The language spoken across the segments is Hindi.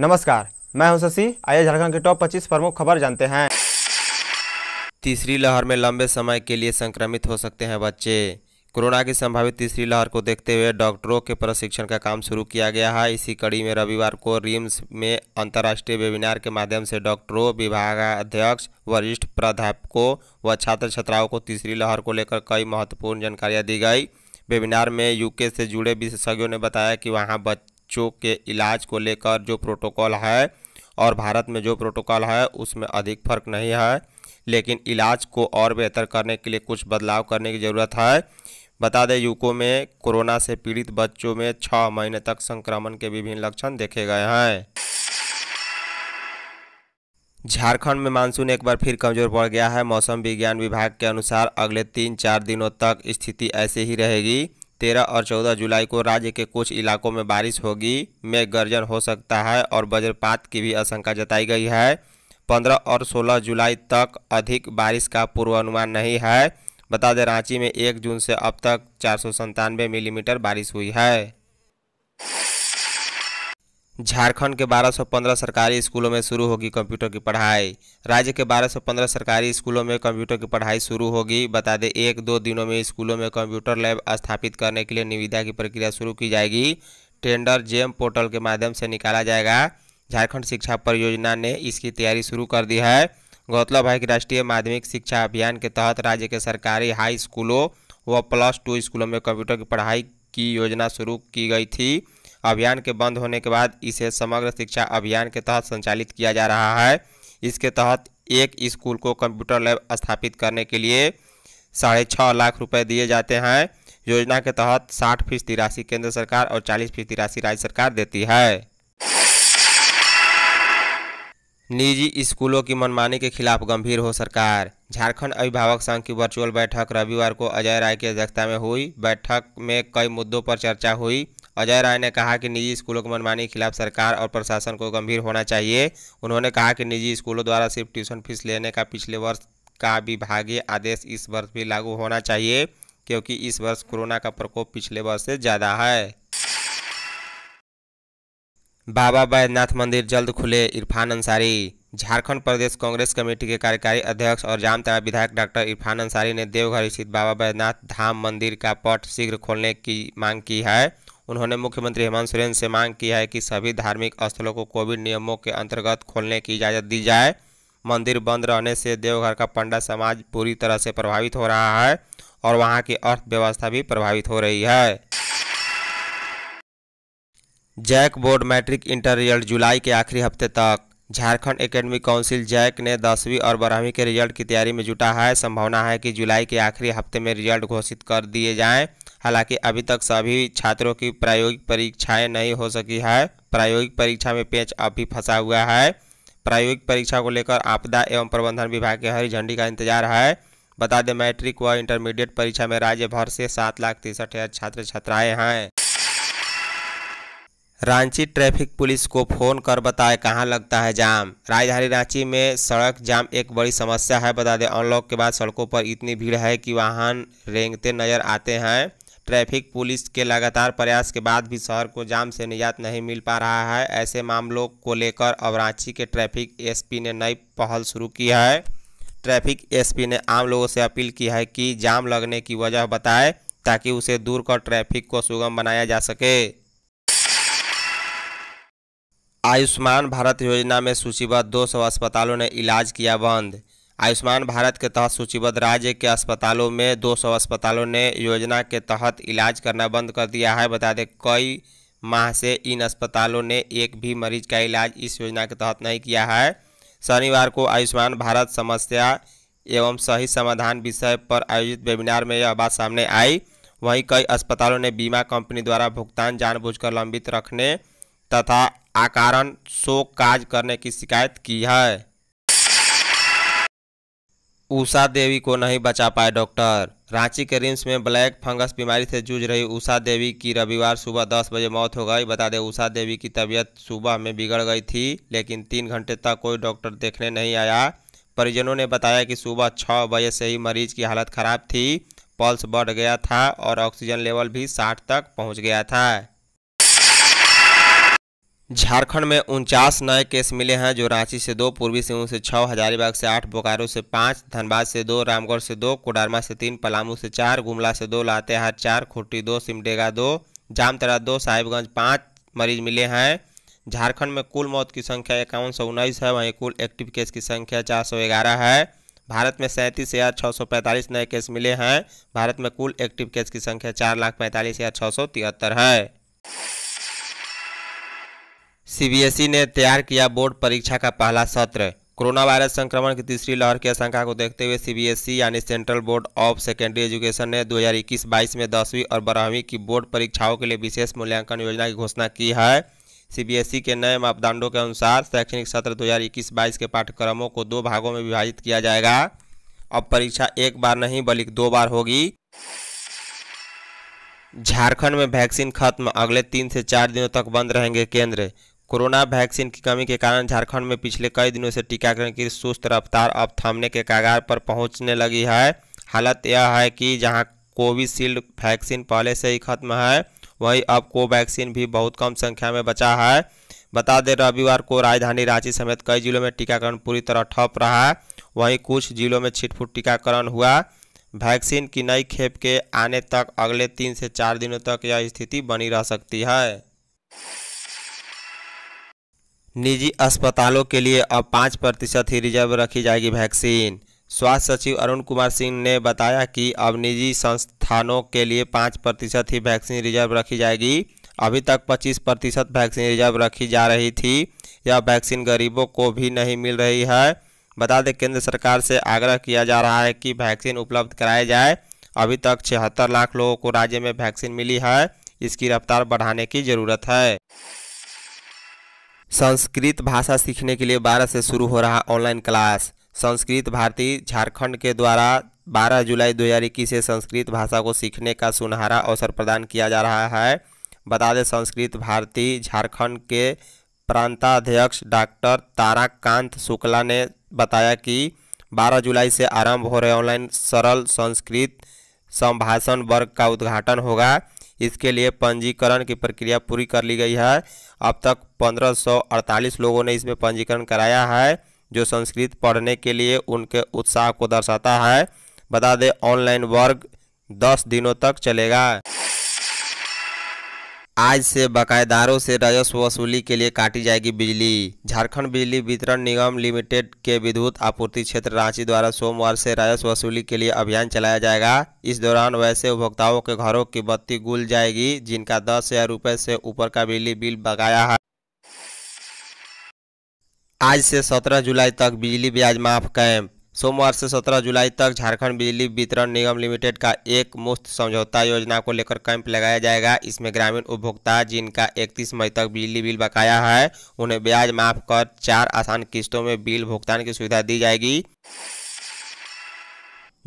नमस्कार मैं हूं शशि आइए झारखंड के टॉप 25 प्रमुख खबर जानते हैं तीसरी लहर में लंबे समय के लिए संक्रमित हो सकते हैं बच्चे कोरोना की संभावित तीसरी लहर को देखते हुए डॉक्टरों के प्रशिक्षण का काम शुरू किया गया है इसी कड़ी में रविवार को रिम्स में अंतर्राष्ट्रीय वेबिनार के माध्यम से डॉक्टरों विभागाध्यक्ष वरिष्ठ प्राध्यापकों व छात्र छात्राओं को तीसरी लहर को लेकर कई महत्वपूर्ण जानकारियाँ दी गई वेबिनार में यूके से जुड़े विशेषज्ञों ने बताया कि वहाँ बच्चों के इलाज को लेकर जो प्रोटोकॉल है और भारत में जो प्रोटोकॉल है उसमें अधिक फर्क नहीं है लेकिन इलाज को और बेहतर करने के लिए कुछ बदलाव करने की ज़रूरत है बता दें यूको में कोरोना से पीड़ित बच्चों में छः महीने तक संक्रमण के विभिन्न लक्षण देखे गए हैं झारखंड में मानसून एक बार फिर कमजोर पड़ गया है मौसम विज्ञान विभाग के अनुसार अगले तीन चार दिनों तक स्थिति ऐसे ही रहेगी तेरह और चौदह जुलाई को राज्य के कुछ इलाकों में बारिश होगी मेघ गर्जन हो सकता है और वज्रपात की भी आशंका जताई गई है पंद्रह और सोलह जुलाई तक अधिक बारिश का पूर्वानुमान नहीं है बता दें रांची में एक जून से अब तक चार मिलीमीटर बारिश हुई है झारखंड के 1215 सरकारी स्कूलों में शुरू होगी कंप्यूटर की पढ़ाई राज्य के 1215 सरकारी स्कूलों में कंप्यूटर की पढ़ाई शुरू होगी बता दें एक दो दिनों में स्कूलों में कंप्यूटर लैब स्थापित करने के लिए निविदा की प्रक्रिया शुरू की जाएगी टेंडर जेम पोर्टल के माध्यम से निकाला जाएगा झारखंड शिक्षा परियोजना ने इसकी तैयारी शुरू कर दी है गौतलब है कि राष्ट्रीय माध्यमिक शिक्षा अभियान के तहत राज्य के सरकारी हाई स्कूलों व प्लस टू स्कूलों में कंप्यूटर की पढ़ाई की योजना शुरू की गई थी अभियान के बंद होने के बाद इसे समग्र शिक्षा अभियान के तहत संचालित किया जा रहा है इसके तहत एक स्कूल को कंप्यूटर लैब स्थापित करने के लिए साढ़े छः लाख रुपए दिए जाते हैं योजना के तहत साठ फीसदी राशि केंद्र सरकार और चालीस फीसदी राशि राज्य सरकार देती है निजी स्कूलों की मनमानी के खिलाफ गंभीर हो सरकार झारखंड अभिभावक संघ की वर्चुअल बैठक रविवार को अजय राय की अध्यक्षता में हुई बैठक में कई मुद्दों पर चर्चा हुई अजय राय ने कहा कि निजी स्कूलों की मनमानी के खिलाफ सरकार और प्रशासन को गंभीर होना चाहिए उन्होंने कहा कि निजी स्कूलों द्वारा सिर्फ ट्यूशन फीस लेने का पिछले वर्ष का विभागीय आदेश इस वर्ष भी लागू होना चाहिए क्योंकि इस वर्ष कोरोना का प्रकोप पिछले वर्ष से ज़्यादा है बाबा बैद्यनाथ मंदिर जल्द खुले इरफान अंसारी झारखंड प्रदेश कांग्रेस कमेटी के कार्यकारी अध्यक्ष और जामताड़ा विधायक डॉक्टर इरफान अंसारी ने देवघर स्थित बाबा बैद्यनाथ धाम मंदिर का पट शीघ्र खोलने की मांग की है उन्होंने मुख्यमंत्री हेमंत सोरेन से मांग की है कि सभी धार्मिक स्थलों को कोविड नियमों के अंतर्गत खोलने की इजाज़त दी जाए मंदिर बंद रहने से देवघर का पंडा समाज पूरी तरह से प्रभावित हो रहा है और वहाँ की अर्थव्यवस्था भी प्रभावित हो रही है JAC board matric inter result जुलाई के आखिरी हफ्ते तक झारखंड एकेडमिक काउंसिल जैक ने दसवीं और बारहवीं के रिजल्ट की तैयारी में जुटा है संभावना है कि जुलाई के आखिरी हफ्ते में रिजल्ट घोषित कर दिए जाएं हालांकि अभी तक सभी छात्रों की प्रायोगिक परीक्षाएं नहीं हो सकी है प्रायोगिक परीक्षा में पेच अभी फंसा हुआ है प्रायोगिक परीक्षा को लेकर आपदा एवं प्रबंधन विभाग के हरी झंडी का इंतजार है बता दें मैट्रिक व इंटरमीडिएट परीक्षा में राज्य भर से सात लाख तिरसठ हज़ार छात्र छात्राएँ हैं रांची ट्रैफिक पुलिस को फ़ोन कर बताए कहाँ लगता है जाम राजधानी रांची में सड़क जाम एक बड़ी समस्या है बता दें अनलॉक के बाद सड़कों पर इतनी भीड़ है कि वाहन रेंगते नज़र आते हैं ट्रैफिक पुलिस के लगातार प्रयास के बाद भी शहर को जाम से निजात नहीं मिल पा रहा है ऐसे मामलों को लेकर अब रांची के ट्रैफिक एस ने नई पहल शुरू की है ट्रैफिक एस ने आम लोगों से अपील की है कि जाम लगने की वजह बताए ताकि उसे दूर कर ट्रैफिक को सुगम बनाया जा सके आयुष्मान भारत योजना में सूचीबद्ध दो सौ अस्पतालों ने इलाज किया बंद आयुष्मान भारत के तहत सूचीबद्ध राज्य के अस्पतालों में दो सौ अस्पतालों ने योजना के तहत इलाज करना बंद कर दिया है बता दें कई माह से इन अस्पतालों ने एक भी मरीज का इलाज इस योजना के तहत नहीं किया है शनिवार को आयुष्मान भारत समस्या एवं सही समाधान विषय पर आयोजित वेबिनार में यह बात सामने आई वहीं कई अस्पतालों ने बीमा कंपनी द्वारा भुगतान जानबूझकर लंबित रखने तथा आकारण शोक काज करने की शिकायत की है उषा देवी को नहीं बचा पाए डॉक्टर रांची के रिम्स में ब्लैक फंगस बीमारी से जूझ रही उषा देवी की रविवार सुबह 10 बजे मौत हो गई बता दें उषा देवी की तबीयत सुबह में बिगड़ गई थी लेकिन तीन घंटे तक कोई डॉक्टर देखने नहीं आया परिजनों ने बताया कि सुबह छः बजे से ही मरीज की हालत खराब थी पल्स बढ़ गया था और ऑक्सीजन लेवल भी साठ तक पहुँच गया था झारखंड में उनचास नए केस मिले हैं जो रांची से दो पूर्वी सिंहभूम से छः हजारीबाग से आठ बोकारो से पाँच धनबाद से दो रामगढ़ से दो कोडरमा से तीन पलामू से चार गुमला से दो लातेहार चार खुट्टी दो सिमडेगा दो जामतरा दो साहिबगंज पाँच मरीज मिले हैं झारखंड में कुल मौत की संख्या इक्यावन सौ उन्नीस है वहीं कुल एक्टिव केस की संख्या चार सौ ग्यारह है भारत में सैंतीस हज़ार छः सौ पैंतालीस नए केस मिले हैं भारत में कुल एक्टिव केस की संख्या चार लाख पैंतालीस हज़ार छः सौ तिहत्तर है सीबीएसई ने तैयार किया बोर्ड परीक्षा का पहला सत्र कोरोना वायरस संक्रमण की तीसरी लहर की आशंका को देखते हुए सीबीएसई यानी central board of secondary education ने 2021-22 में दसवीं और बारहवीं की बोर्ड परीक्षाओं के लिए विशेष मूल्यांकन योजना की घोषणा की है सीबीएसई के नए मापदंडों के अनुसार शैक्षणिक सत्र दो हज़ार के पाठ्यक्रमों को दो भागों में विभाजित किया जाएगा अब परीक्षा एक बार नहीं बल्कि दो बार होगी झारखंड में वैक्सीन खत्म अगले तीन से चार दिनों तक बंद रहेंगे केंद्र कोरोना वैक्सीन की कमी के कारण झारखंड में पिछले कई दिनों से टीकाकरण की सुस्त रफ्तार अब थमने के कागार पर पहुंचने लगी है हालत यह है कि जहां कोविशील्ड वैक्सीन पहले से ही खत्म है वहीं अब कोवैक्सीन भी बहुत कम संख्या में बचा है बता दें रविवार को राजधानी रांची समेत कई जिलों में टीकाकरण पूरी तरह ठप रहा वहीं कुछ जिलों में छिटफुट टीकाकरण हुआ वैक्सीन की नई खेप के आने तक अगले तीन से चार दिनों तक यह स्थिति बनी रह सकती है निजी अस्पतालों के लिए अब पाँच प्रतिशत ही रिजर्व रखी जाएगी वैक्सीन स्वास्थ्य सचिव अरुण कुमार सिंह ने बताया कि अब निजी संस्थानों के लिए पाँच प्रतिशत ही वैक्सीन रिजर्व रखी जाएगी अभी तक पच्चीस प्रतिशत वैक्सीन रिजर्व रखी जा रही थी यह वैक्सीन गरीबों को भी नहीं मिल रही है बता दें केंद्र सरकार से आग्रह किया जा रहा है कि वैक्सीन उपलब्ध कराया जाए अभी तक छिहत्तर लाख लोगों को राज्य में वैक्सीन मिली है इसकी रफ्तार बढ़ाने की ज़रूरत है संस्कृत भाषा सीखने के लिए 12 से शुरू हो रहा ऑनलाइन क्लास संस्कृत भारती झारखंड के द्वारा 12 जुलाई दो से संस्कृत भाषा को सीखने का सुनहरा अवसर प्रदान किया जा रहा है बता दें संस्कृत भारती झारखंड के प्रांताध्यक्ष डॉक्टर ताराकांत शुक्ला ने बताया कि 12 जुलाई से आरंभ हो रहे ऑनलाइन सरल संस्कृत संभाषण वर्ग का उद्घाटन होगा इसके लिए पंजीकरण की प्रक्रिया पूरी कर ली गई है अब तक 1548 लोगों ने इसमें पंजीकरण कराया है जो संस्कृत पढ़ने के लिए उनके उत्साह को दर्शाता है बता दें ऑनलाइन वर्ग दस दिनों तक चलेगा आज से बकायेदारों से राजस्व वसूली के लिए काटी जाएगी बिजली झारखंड बिजली वितरण निगम लिमिटेड के विद्युत आपूर्ति क्षेत्र रांची द्वारा सोमवार से राजस्व वसूली के लिए अभियान चलाया जाएगा इस दौरान वैसे उपभोक्ताओं के घरों की बत्ती गुल जाएगी जिनका दस हजार रुपये से ऊपर का बिजली बिल बकाया है आज से सत्रह जुलाई तक बिजली ब्याज माफ कैंप सोमवार से 17 जुलाई तक झारखंड बिजली वितरण निगम लिमिटेड का एक मुफ्त समझौता योजना को लेकर कैंप लगाया जाएगा इसमें ग्रामीण उपभोक्ता जिनका 31 मई तक बिजली बिल बकाया है उन्हें ब्याज माफ कर चार आसान किस्तों में बिल भुगतान की सुविधा दी जाएगी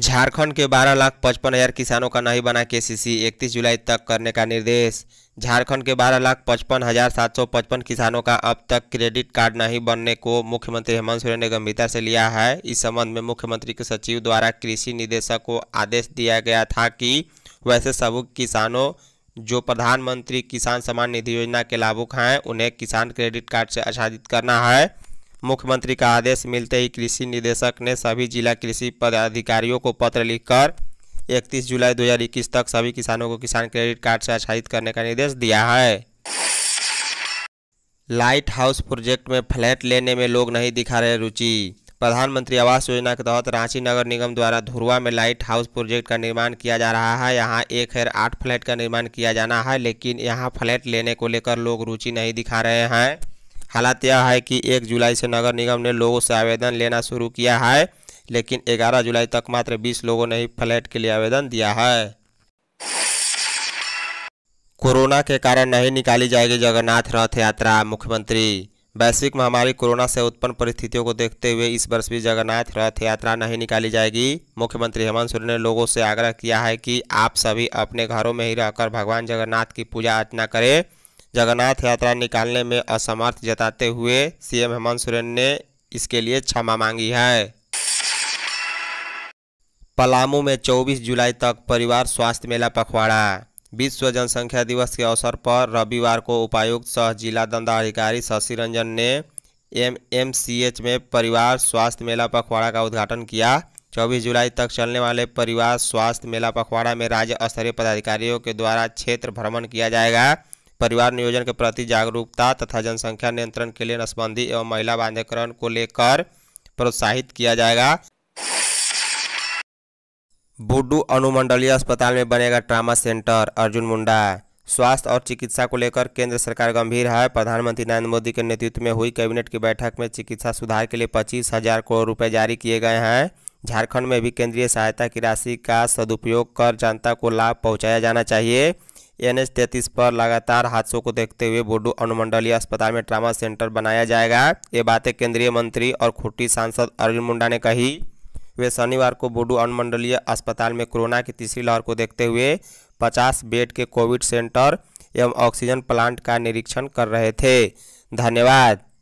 झारखंड के बारह लाख पचपन हजार किसानों का नहीं बना के सी जुलाई तक करने का निर्देश झारखंड के बारह लाख पचपन हजार सात सौ पचपन किसानों का अब तक क्रेडिट कार्ड नहीं बनने को मुख्यमंत्री हेमंत सोरेन ने गंभीरता से लिया है इस संबंध में मुख्यमंत्री के सचिव द्वारा कृषि निदेशक को आदेश दिया गया था कि वैसे सब किसानों जो प्रधानमंत्री किसान सम्मान निधि योजना के लाभुक हैं उन्हें किसान क्रेडिट कार्ड से आच्छादित करना है मुख्यमंत्री का आदेश मिलते ही कृषि निदेशक ने सभी जिला कृषि पदाधिकारियों को पत्र लिखकर इकतीस जुलाई 2021 तक सभी किसानों को किसान क्रेडिट कार्ड से आच्छादित करने का निर्देश दिया है लाइट हाउस प्रोजेक्ट में फ्लैट लेने में लोग नहीं दिखा रहे रुचि प्रधानमंत्री आवास योजना के तहत रांची नगर निगम द्वारा धुरवा में लाइट हाउस प्रोजेक्ट का निर्माण किया जा रहा है यहाँ एक खैर आठ फ्लैट का निर्माण किया जाना है लेकिन यहाँ फ्लैट लेने को लेकर लोग रुचि नहीं दिखा रहे हैं हालात यह है कि एक जुलाई से नगर निगम ने लोगों से आवेदन लेना शुरू किया है लेकिन 11 जुलाई तक मात्र 20 लोगों ने ही फ्लैट के लिए आवेदन दिया है कोरोना के कारण नहीं निकाली जाएगी जगन्नाथ रथ यात्रा मुख्यमंत्री वैश्विक महामारी कोरोना से उत्पन्न परिस्थितियों को देखते हुए इस वर्ष भी जगन्नाथ रथ यात्रा नहीं निकाली जाएगी मुख्यमंत्री हेमंत सोरेन ने लोगों से आग्रह किया है कि आप सभी अपने घरों में ही रहकर भगवान जगन्नाथ की पूजा अर्चना करें जगन्नाथ यात्रा निकालने में असमर्थ जताते हुए सीएम हेमंत सोरेन ने इसके लिए क्षमा मांगी है पलामू में 24 जुलाई तक परिवार स्वास्थ्य मेला पखवाड़ा विश्व जनसंख्या दिवस के अवसर पर रविवार को उपायुक्त सह जिला दंडाधिकारी शशि रंजन ने एम एम सी एच में परिवार स्वास्थ्य मेला पखवाड़ा का उद्घाटन किया 24 जुलाई तक चलने वाले परिवार स्वास्थ्य मेला पखवाड़ा में राज्य स्तरीय पदाधिकारियों के द्वारा क्षेत्र भ्रमण किया जाएगा परिवार नियोजन के प्रति जागरूकता तथा जनसंख्या नियंत्रण के लिए नसबंदी एवं महिला बांध्यकरण को लेकर प्रोत्साहित किया जाएगा बुड्डू अनुमंडलीय अस्पताल में बनेगा ट्रामा सेंटर अर्जुन मुंडा स्वास्थ्य और चिकित्सा को लेकर केंद्र सरकार गंभीर है प्रधानमंत्री नरेंद्र मोदी के नेतृत्व में हुई कैबिनेट की बैठक में चिकित्सा सुधार के लिए पच्चीस हजार करोड़ रुपए जारी किए गए हैं झारखंड में भी केंद्रीय सहायता की राशि का सदुपयोग कर जनता को लाभ पहुँचाया जाना चाहिए एन एच तैतीस पर लगातार हादसों को देखते हुए बोडू अनुमंडलीय अस्पताल में ट्रामा सेंटर बनाया जाएगा ये बातें केंद्रीय मंत्री और खुट्टी सांसद अर्जुन मुंडा ने कही वे शनिवार को बोडू अनुमंडलीय अस्पताल में कोरोना की तीसरी लहर को देखते हुए पचास बेड के कोविड सेंटर एवं ऑक्सीजन प्लांट का निरीक्षण कर रहे थे धन्यवाद